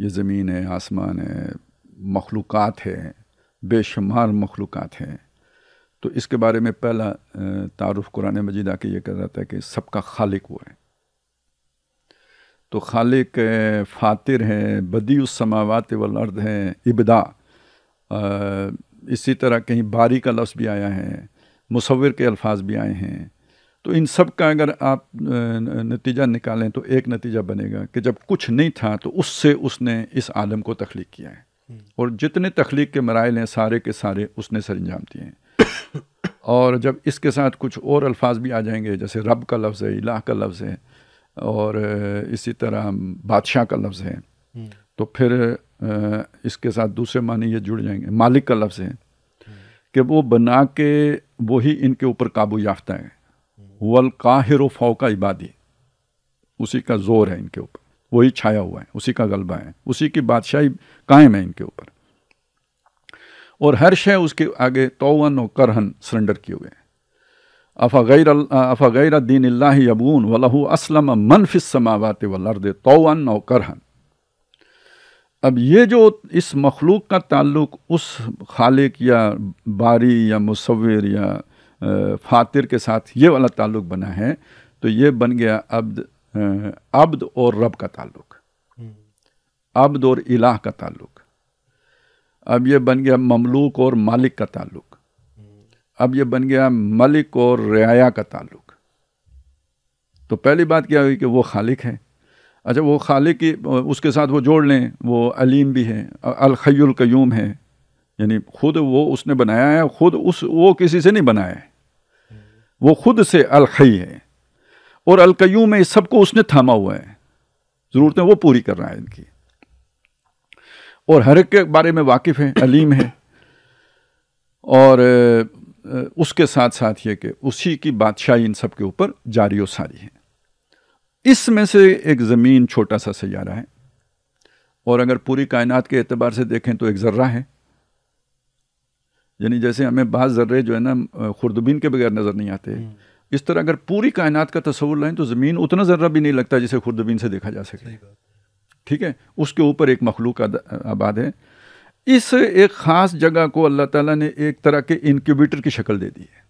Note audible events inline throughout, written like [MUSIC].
ये ज़मीन है आसमान है मखलूक़ है बेशुमार मखलूक़ हैं तो इसके बारे में पहला तारफ़ कुरान मजीद आके ये कर रहा था कि सबका खालिक वो है तो खालिक फ़ातिर हैं बदी समावत वर्द हैं इबदा इसी तरह कहीं बारी का लफ्ज़ भी आया है मुसविर के अल्फाज भी आए हैं तो इन सब का अगर आप नतीजा निकालें तो एक नतीजा बनेगा कि जब कुछ नहीं था तो उससे उसने इस आलम को तख्लीक किया है हम्म। और जितने तख्लीक के मराइल हैं सारे के सारे उसने सर अंजाम दिए हैं [COUGHS] और जब इसके साथ कुछ और अल्फाज भी आ जाएंगे जैसे रब का लफ्ज़ है इलाह का लफ्ज़ है और इसी तरह बादशाह का लफ्ज़ है हम्म। तो फिर इसके साथ दूसरे मानी ये जुड़ जाएंगे मालिक का लफ्ज़ है हम्म। कि वो बना के वही इनके ऊपर काबू याफ्ता है वल काहिर फ़ौका इबादी उसी का ज़ोर है इनके ऊपर वही छाया हुआ है उसी का गलबा है उसी की बादशाही कायम है इनके ऊपर और हर शय उसके आगे तोवन और करहन सरेंडर किए हुए हैं अफ़ा गैर अफ़ा गैर दीन अबून वलहू असलम मनफिस समावत वर्द तोवन और करहन अब ये जो इस मखलूक का ताल्लुक उस खालिक या बारी या मुसविर या फातिर के साथ ये वाला ताल्लुक बना है तो ये बन गया अब्द अब्द और रब का ताल्लुक हम्म। अब्द और इलाह का ताल्लुक अब ये बन गया ममलूक और मालिक का ताल्लुक हम्म। अब ये बन गया मलिक और रियाया का ताल्लुक तो पहली बात क्या हुई कि वो खालिक है अच्छा वो खालिक की उसके साथ वो जोड़ लें वो अलीम भी है अलखयुल कयूम है यानी खुद वो उसने बनाया है खुद उस वो किसी से नहीं बनाया है वो खुद से अलखई है और अलकयू में इस सबको उसने थामा हुआ है ज़रूरतें वो पूरी कर रहा है इनकी और हर एक के बारे में वाकिफ़ है अलीम है और उसके साथ साथ ये कि उसी की बादशाही इन सब के ऊपर जारी और सारी है इसमें से एक ज़मीन छोटा सा सैारा है और अगर पूरी कायनात के अतबार से देखें तो एक ज़र्रा है यानी जैसे हमें बाहर ज़र्रे जो है ना खुरदबीन के बगैर नज़र नहीं आते हम्म। इस तरह अगर पूरी कायनात का तस्वुर लाएँ तो ज़मीन उतना ज़र्रा भी नहीं लगता जिसे खुरदबीन से देखा जा सके ठीक है उसके ऊपर एक मखलूक आबाद है इस एक ख़ास जगह को अल्लाह ताला ने एक तरह के इनक्यूबेटर की शक्ल दे दी है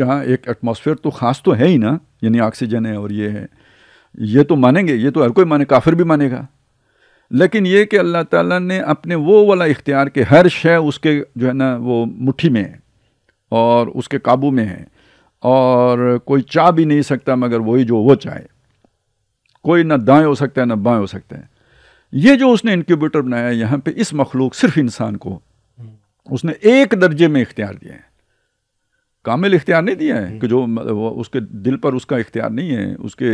जहाँ एक एटमॉस्फेयर तो ख़ास तो है ही ना यानी ऑक्सीजन है और ये है ये तो मानेंगे ये तो हर कोई माने काफिर भी मानेगा लेकिन ये कि अल्लाह ताला ने अपने वो वाला इख्तियार के हर शय उसके जो है ना वो मुट्ठी में है और उसके काबू में है और कोई चाह भी नहीं सकता मगर वही जो वो चाहे कोई ना दाएँ हो सकता है ना बाएँ हो सकता है ये जो उसने इनक्यूबेटर बनाया यहाँ पे इस मखलूक सिर्फ इंसान को हम्म। उसने एक दर्जे में इख्तियार दिया है कामिल इख्तियार नहीं दिया है हम्म। कि जो उसके दिल पर उसका इख्तियार नहीं है उसके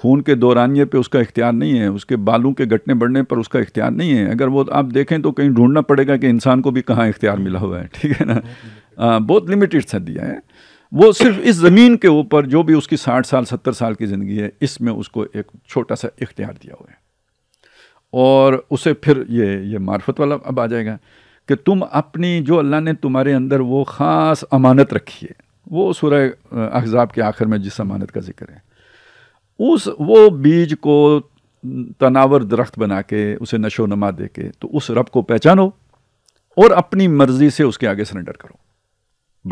खून के दौरानिए पे उसका इख्तियार नहीं है उसके बालों के घटने बढ़ने पर उसका इख्तियार नहीं है अगर वो आप देखें तो कहीं ढूंढना पड़ेगा कि इंसान को भी कहाँ इख्तियार मिला हुआ है ठीक है ना बहुत लिमिटेड सा दिया है वो सिर्फ इस ज़मीन के ऊपर जो भी उसकी साठ साल सत्तर साल की ज़िंदगी है इसमें उसको एक छोटा सा इख्तियार दिया हुआ है और उसे फिर ये ये मार्फत वाला अब आ जाएगा कि तुम अपनी जो अल्लाह ने तुम्हारे अंदर वो ख़ास अमानत रखी है वो सुरह अहजाब के आखिर में जिस अमानत का जिक्र है उस वो बीज को तनावर दरख्त बना के उसे नशो नमा दे के तो उस रब को पहचानो और अपनी मर्जी से उसके आगे सरेंडर करो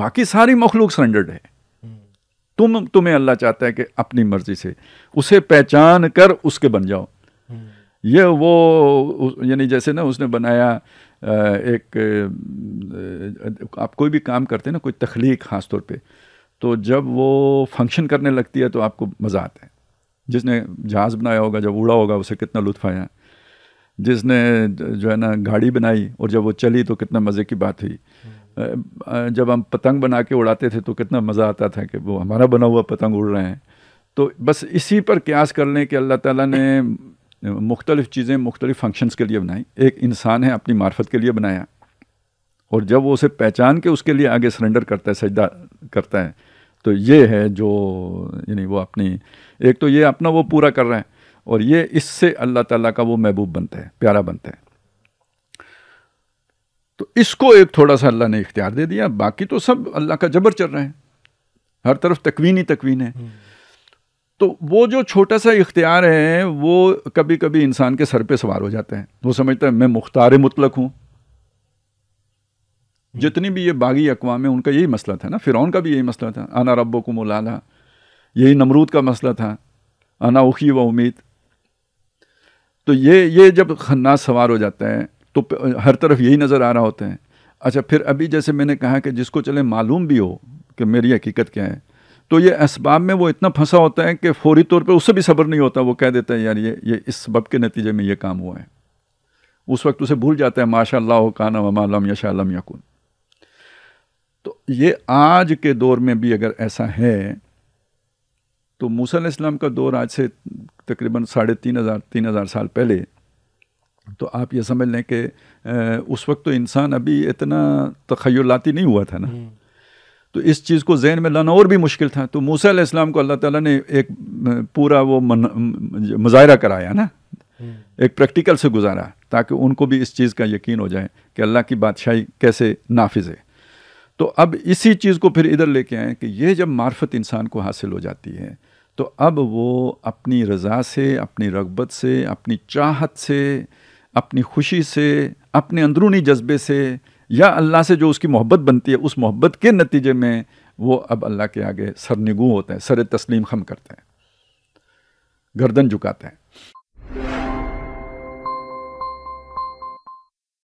बाकी सारी मखलूक सरेंडर्ड है तुम तुम्हें अल्लाह चाहता है कि अपनी मर्जी से उसे पहचान कर उसके बन जाओ ये वो यानी जैसे ना उसने बनाया एक आप कोई भी काम करते हैं ना कोई तख्लीक खास तौर पे तो जब वो फंक्शन करने लगती है तो आपको मज़ा आता है जिसने जहाज़ बनाया होगा जब उड़ा होगा उसे कितना लुत्फ आया जिसने जो है ना गाड़ी बनाई और जब वो चली तो कितना मज़े की बात हुई हम्म। जब हम पतंग बना के उड़ाते थे तो कितना मज़ा आता था कि वो हमारा बना हुआ पतंग उड़ रहे हैं तो बस इसी पर क्यास कर लें कि अल्लाह ताला ने मुख्तलिफ़ चीज़ें मुख्तलिफ़ फ़ंक्शंस के लिए बनाई एक इंसान है अपनी मार्फत के लिए बनाया और जब वो उसे पहचान के उसके लिए आगे सरेंडर करता है सजदा करता है तो ये है जो यानी वो अपनी एक तो ये अपना वो पूरा कर रहे हैं और ये इससे अल्लाह ताला का वो महबूब बनता है प्यारा बनता है तो इसको एक थोड़ा सा अल्लाह ने इख्तियार दे दिया बाकी तो सब अल्लाह का जबर चल रहे हैं हर तरफ तकवीन ही तकवीन है हम्म। तो वो जो छोटा सा इख्तियार है वो कभी कभी इंसान के सर पे सवार हो जाते हैं वो समझता है मैं मुख्तार मुतलक हूँ हम्म। जितनी भी ये बागी अकवाम है उनका यही मसला था ना फ़िरौन का भी यही मसला था आना रब्बो को मुलाला यही नमरूद का मसला था आना उखी व उम्मीद तो ये ये जब खन्ना सवार हो जाते हैं तो हर तरफ यही नज़र आ रहा होता है अच्छा फिर अभी जैसे मैंने कहा कि जिसको चले मालूम भी हो कि मेरी हकीकत क्या है तो ये इसबाब में वो इतना फंसा होता है कि फौरी तौर पर उससे भी सब्र नहीं होता वो कह देता है यार ये ये इस सबब के नतीजे में ये काम हुआ है उस वक्त उसे भूल जाता है माशा काना वमालम यशालम यकुन तो ये आज के दौर में भी अगर ऐसा है तो मूसा इस्लाम का दौर आज से तकरीबन साढ़े तीन हज़ार तीन हज़ार साल पहले तो आप ये समझ लें कि उस वक्त तो इंसान अभी इतना तखयलाती नहीं हुआ था ना हम्म। तो इस चीज़ को जहन में लाना और भी मुश्किल था तो मूसा इस्लाम को अल्लाह ताला ने एक पूरा वो मुजाहरा कराया ना हम्म। एक प्रैक्टिकल से गुजारा ताकि उनको भी इस चीज़ का यकीन हो जाए कि अल्लाह की बादशाही कैसे नाफिज है तो अब इसी चीज़ को फिर इधर लेके आए कि ये जब मार्फत इंसान को हासिल हो जाती है तो अब वो अपनी रज़ा से अपनी रगबत से अपनी चाहत से अपनी खुशी से अपने अंदरूनी जज्बे से या अल्लाह से जो उसकी मोहब्बत बनती है उस मोहब्बत के नतीजे में वो अब अल्लाह के आगे सरनिगू होते हैं सर तस्लीम खम करते हैं गर्दन झुकाते हैं